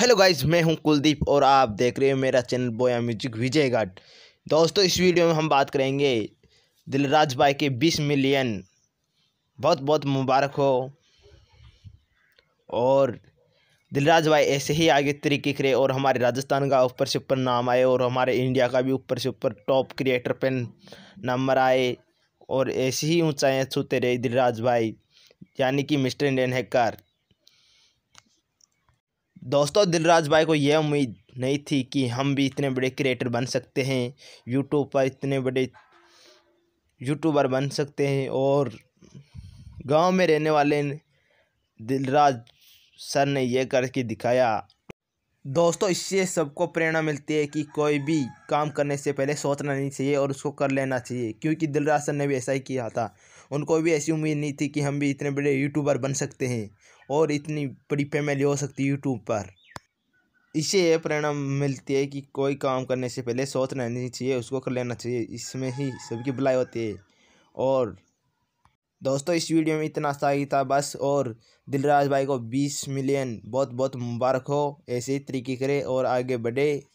hello guys मैं हूं कुलदीप और आप देख रहे हो मेरा चैनल बोया म्यूजिक विजयगढ़ दोस्तों इस वीडियो में हम बात करेंगे दिलराज भाई के 20 मिलियन बहुत बहुत मुबारक हो और दिलराज भाई ऐसे ही आगे तरीके करे और हमारे राजस्थान का ऊपर से ऊपर नाम आए और हमारे इंडिया का भी ऊपर से ऊपर टॉप क्रिएटर पेन नंबर आए और ऐसी ही ऊँचाइयाँ छूते रहे दिलराज भाई यानी कि मिस्टर इंडियन हैकर दोस्तों दिलराज भाई को यह उम्मीद नहीं थी कि हम भी इतने बड़े क्रिएटर बन सकते हैं यूट्यूब पर इतने बड़े यूट्यूबर बन सकते हैं और गांव में रहने वाले दिलराज सर ने यह करके दिखाया दोस्तों इससे सबको प्रेरणा मिलती है कि कोई भी काम करने से पहले सोचना नहीं चाहिए और उसको कर लेना चाहिए क्योंकि दिलरासन ने भी ऐसा ही किया था उनको भी ऐसी उम्मीद नहीं थी कि हम भी इतने बड़े यूट्यूबर बन सकते हैं और इतनी बड़ी फैमिली हो सकती है यूट्यूब पर इससे यह प्रेरणा मिलती है कि कोई काम करने से पहले सोचना नहीं चाहिए उसको कर लेना चाहिए इसमें ही सबकी भलाई होती है और दोस्तों इस वीडियो में इतना सा ही था बस और दिलराज भाई को 20 मिलियन बहुत बहुत मुबारक हो ऐसे ही तरीके करे और आगे बढ़े